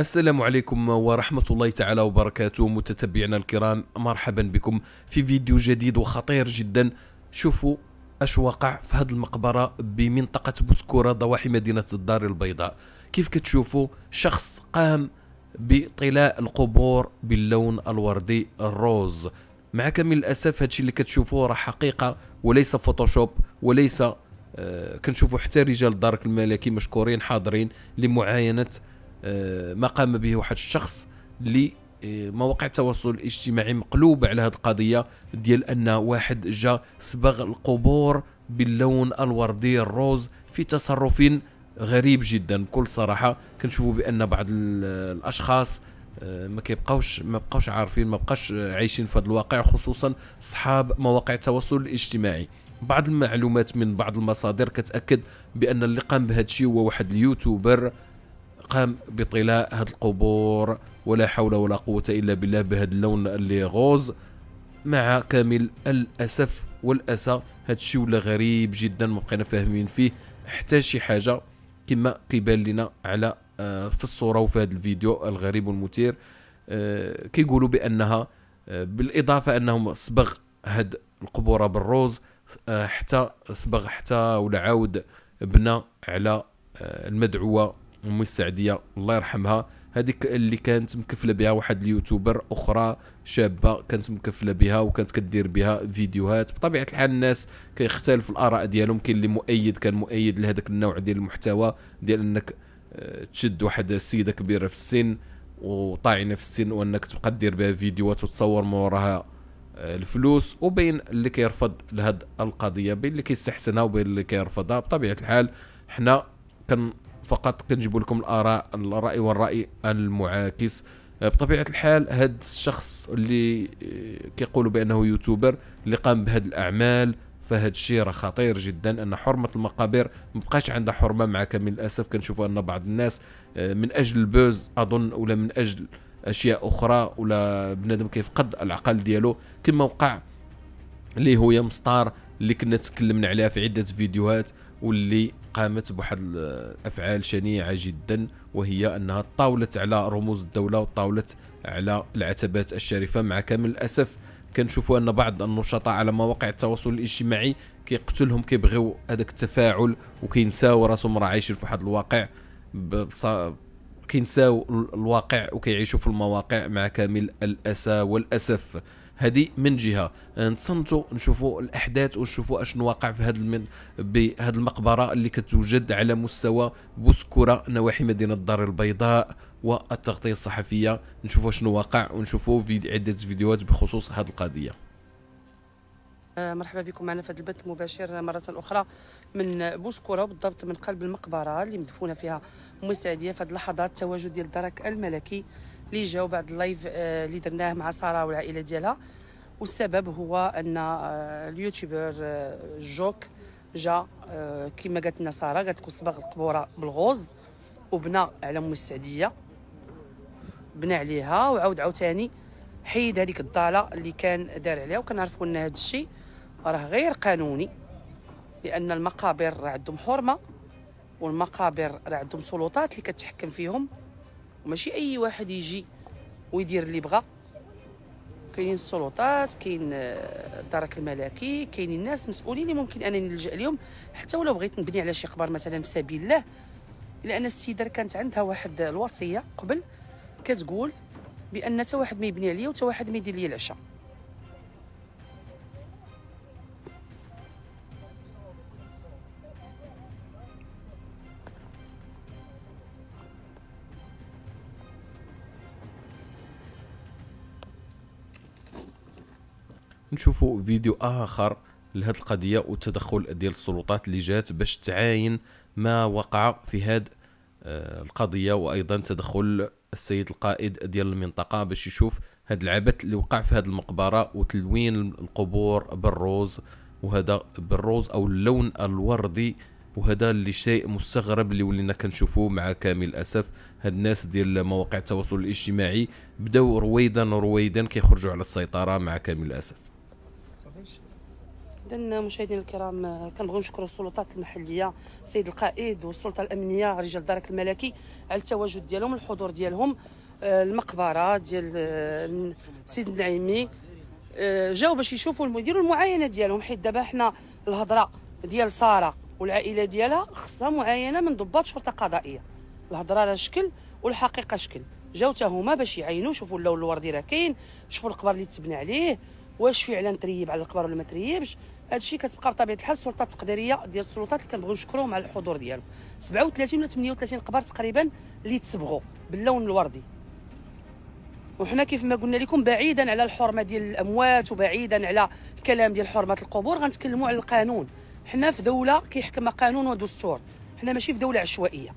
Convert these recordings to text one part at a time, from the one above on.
السلام عليكم ورحمة الله تعالى وبركاته متتبعينا الكرام مرحبا بكم في فيديو جديد وخطير جدا شوفوا اش وقع في هذه المقبرة بمنطقة بسكورة ضواحي مدينة الدار البيضاء كيف كتشوفوا شخص قام بطلاء القبور باللون الوردي الروز مع كامل الاسف هادشي اللي كتشوفوه راه حقيقة وليس فوتوشوب وليس آه كنشوفوا حتى رجال الدرك الملكي مشكورين حاضرين لمعاينه آه، ما قام به واحد الشخص اللي آه، مواقع التواصل الاجتماعي مقلوبة على هذه القضية ديال أن واحد جا صبغ القبور باللون الوردي الروز في تصرف غريب جدا بكل صراحة كنشوفوا بأن بعض الأشخاص آه، ما كيبقاوش ما بقاوش عارفين ما بقاش عايشين في هذا الواقع خصوصا أصحاب مواقع التواصل الاجتماعي بعض المعلومات من بعض المصادر كتاكد بان اللي قام بهذا الشيء هو واحد اليوتيوبر قام بطلاء هاد القبور ولا حول ولا قوة إلا بالله بهذا اللون اللي غوز مع كامل الأسف والأسى هاد الشيء ولا غريب جدا ما بقينا فاهمين فيه حتى شي حاجة كما كيبان لنا على آه، في الصورة وفي هذا الفيديو الغريب والمثير آه، كيقولوا بأنها آه، بالإضافة أنهم صبغ هاد القبورة بالروز حتى صبغ حتى ولا عاود بنى على المدعوة امي السعديه الله يرحمها هذيك اللي كانت مكفله بها واحد اليوتيوبر اخرى شابه كانت مكفله بها وكانت كدير بها فيديوهات بطبيعه الحال الناس كيختلف الاراء ديالهم كاين اللي مؤيد كان مؤيد لهذاك النوع ديال المحتوى ديال انك آه، تشد واحد السيده كبيره في السن وطاعنه في السن وانك تبقى دير بها فيديوهات وتصور من وراها آه، الفلوس وبين اللي كيرفض لهاد القضيه بين اللي كيستحسنها وبين اللي كيرفضها بطبيعه الحال حنا كن فقط كنجيب لكم الاراء الراي والراي المعاكس بطبيعه الحال هذا الشخص اللي كيقولوا بانه يوتيوبر اللي قام بهاد الاعمال فهاد الشيء راه خطير جدا ان حرمه المقابر مبقاش عندها حرمه مع كامل الاسف كنشوفوا ان بعض الناس آه، من اجل البوز اظن ولا من اجل اشياء اخرى ولا بنادم كيفقد العقل ديالو كما وقع اللي هو يا مسطار اللي كنا تكلمنا عليها في عده فيديوهات واللي قامت بواحد الافعال شنيعه جدا وهي انها طاولت على رموز الدوله وطاولت على العتبات الشريفه مع كامل الاسف كنشوفوا ان بعض النشطاء على مواقع التواصل الاجتماعي كيقتلهم كيبغيو هذاك التفاعل وكينساو راسهم راه عايشين في واحد الواقع بصا... كينساو الواقع وكيعيشوا في المواقع مع كامل الاسى والاسف هذه من جهه أه، نتصنتوا نشوفوا الاحداث ونشوفوا اشنو واقع في هذا المن... بهذه المقبره اللي كتوجد على مستوى بوسكوره نواحي مدينه الدار البيضاء والتغطيه الصحفيه نشوفوا شنو واقع ونشوفوا في عده فيديوهات بخصوص هذه القضيه أه، مرحبا بكم معنا في هذا البث المباشر مرة أخرى من بوسكورة بالضبط من قلب المقبرة اللي مدفونة فيها مستعدية في هذه اللحظات تواجد ديال الدرك الملكي اللي جاو بعد اللايف آه، اللي درناه مع ساره والعائله ديالها والسبب هو ان آه، اليوتيوبر آه، جوك جا كما قالت لنا ساره قالت لكم صبغ القبوره بالغوز وبنى على ام السعديه بنى عليها وعاود عاوتاني حيد هذيك الضاله اللي كان دار عليها وكنعرفوا ان هذا الشيء راه غير قانوني لان المقابر راه عندهم حرمه والمقابر راه عندهم سلطات اللي كتحكم فيهم ماشي اي واحد يجي ويدير اللي بغى كاينين السلطات كاين آه، الدرك الملكي كاين الناس مسؤولين اللي ممكن انني نلجا لهم حتى ولو بغيت نبني على شي قبر مثلا في سبيل الله لان ان كانت عندها واحد الوصيه قبل كتقول بان حتى واحد ما يبني عليا وحتى واحد ما يدير لي العشاء نشوفوا فيديو اخر لهذه القضيه والتدخل ديال السلطات اللي جات باش تعاين ما وقع في هذه آه، القضيه وايضا تدخل السيد القائد ديال المنطقه باش يشوف هذا العبث اللي وقع في هذه المقبره وتلوين القبور بالروز وهذا بالروز او اللون الوردي وهذا اللي شيء مستغرب اللي ولينا كنشوفوه مع كامل الاسف هاد الناس ديال مواقع التواصل الاجتماعي بداو رويدا رويدا كيخرجوا على السيطره مع كامل الاسف اذا مشاهدينا الكرام كنبغيو نشكروا السلطات المحليه السيد القائد والسلطه الامنيه رجال الدرك الملكي على التواجد ديالهم الحضور ديالهم آه، المقبره ديال السيد آه، النعيمي آه، جاو باش يشوفوا المدير المعاينه ديالهم حيت دابا حنا الهضره ديال ساره والعائله ديالها خصها معاينه من ضباط شرطه قضائيه الهضره على شكل والحقيقه شكل جاو حتى هما باش يعينوا شوفوا اللون الوردي راه كاين شوفوا القبر اللي تبنى عليه واش فعلا تريب على القبر ولا ما تريبش هادشي كتبقى بطبيعه الحال السلطه التقديريه ديال السلطات اللي كنبغيو نشكرهم على الحضور ديالهم 37 ولا 38 قبر تقريبا اللي تصبغوا باللون الوردي وحنا كيف ما قلنا لكم بعيدا على الحرمه ديال الاموات وبعيدا على الكلام ديال حرمه القبور غنتكلموا على القانون حنا في دوله كيحكمها قانون ودستور حنا ماشي في دوله عشوائيه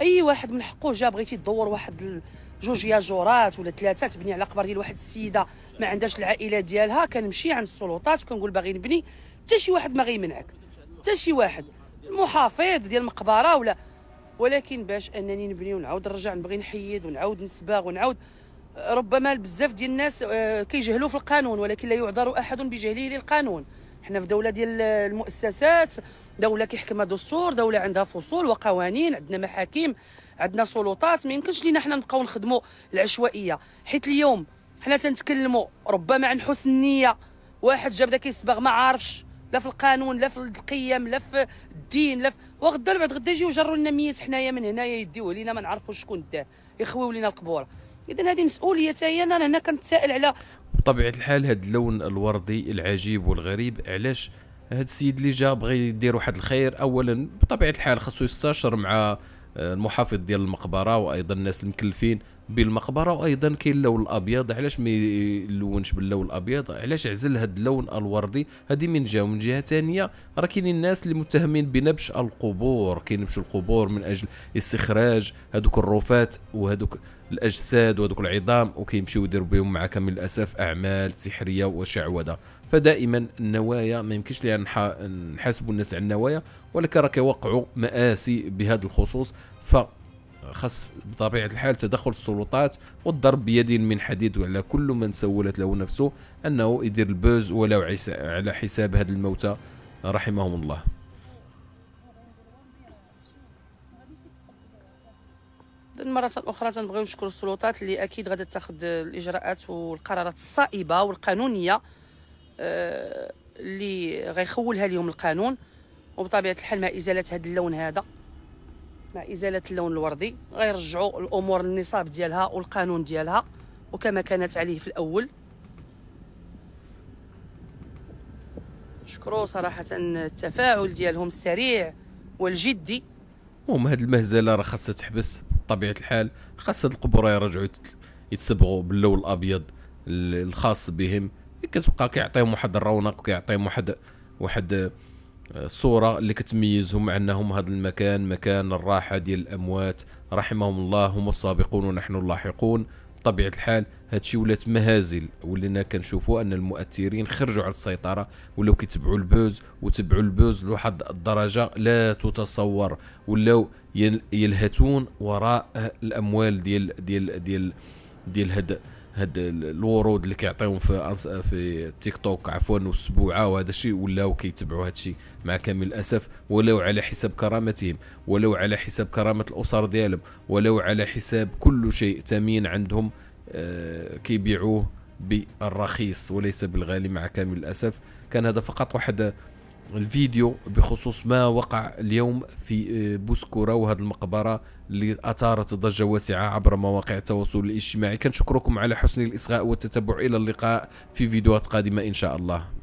اي واحد من حقه جا بغيتي تدور واحد جوج ياجورات ولا ثلاثه تبني على قبر ديال واحد السيده ما عندهاش العائله ديالها كنمشي عند السلطات وكنقول باغي نبني حتى شي واحد ما غيمنعك حتى شي واحد المحافظ ديال المقبره ولا ولكن باش انني نبني ونعاود نرجع نبغي نحيد ونعاود نسباغ ونعاود ربما بزاف ديال الناس آه، كيجهلوا في القانون ولكن لا يعذر احد بجهله للقانون حنا في دوله ديال المؤسسات دوله كيحكمها دستور دوله عندها فصول وقوانين عندنا محاكم عندنا سلطات ما يمكنش لينا حنا نبقاو نخدموا العشوائيه حيت اليوم حنا تنتكلموا ربما عن حسن النيه واحد جا بدا كيصبغ ما عارفش لا في القانون لا في القيم لا في الدين لا وغدا بعد غدا يجيو يجروا لنا ميت حنايا من هنايا يديوه لينا ما نعرفوش شكون داه يخويو لينا القبور اذا هذه مسؤوليه تاعي انا هنا كنتسائل على بطبيعه الحال هذا اللون الوردي العجيب والغريب علاش هذا السيد اللي جا بغى يدير واحد الخير اولا بطبيعه الحال خاصو يستشر مع آه، المحافظ ديال المقبره وايضا الناس المكلفين بالمقبره وايضا كاين اللون الابيض علاش ما يلونش باللون الابيض علاش عزل هذا اللون الوردي هذه من جهه ومن جهه ثانيه راه كاينين الناس اللي متهمين بنبش القبور كينبشوا القبور من اجل استخراج هذوك الرفات وهذوك الاجساد وهذوك العظام وكيمشيو يديروا بهم مع كامل الاسف اعمال سحريه وشعوذه فدائما النوايا ما يمكنش لي نحاسبوا الناس على النوايا ولكن راه كيوقعوا مآسي بهذا الخصوص ف خاص بطبيعة الحال تدخل السلطات والضرب بيد من حديد وعلى كل من سولت له نفسه أنه يدير البوز ولو على حساب هذا الموتى رحمهم الله المرة الأخرى تنبغيو نشكر السلطات اللي أكيد غادي تاخذ الإجراءات والقرارات الصائبة والقانونية آه، اللي غيخولها لهم القانون وبطبيعه الحال مع ازاله هذا اللون هذا مع ازاله اللون الوردي غيرجعوا الامور النصاب ديالها والقانون ديالها وكما كانت عليه في الاول نشكروا صراحه التفاعل ديالهم السريع والجدي المهم هاد المهزله راه خاصها تحبس بطبيعه الحال خاصة هاد القبور يرجعوا يتسبغوا باللون الابيض الخاص بهم كتبقى كيعطيهم واحد الرونق وكيعطيهم واحد واحد الصوره آه، اللي كتميزهم انهم هذا المكان مكان الراحه ديال الاموات رحمهم الله هم السابقون ونحن اللاحقون بطبيعه الحال هادشي ولات مهازل ولينا كنشوفوا ان المؤثرين خرجوا على السيطره ولاو كيتبعوا البوز وتبعوا البوز لواحد الدرجه لا تتصور ولاو يلهتون وراء الاموال ديال ديال ديال ديال هاد هاد الورود اللي كيعطيهم في في تيك توك عفوا والسبوعه وهذا الشيء ولاو كيتبعوا هذا الشيء مع كامل الاسف ولو على حساب كرامتهم ولو على حساب كرامه الاسر ديالهم ولو على حساب كل شيء ثمين عندهم آه كيبيعوه بالرخيص وليس بالغالي مع كامل الاسف كان هذا فقط واحد الفيديو بخصوص ما وقع اليوم في آه، بوسكورا وهذه المقبرة اللي أثارت ضجة واسعة عبر مواقع التواصل الاجتماعي كنشكركم على حسن الإصغاء والتتبع إلى اللقاء في فيديوهات قادمة إن شاء الله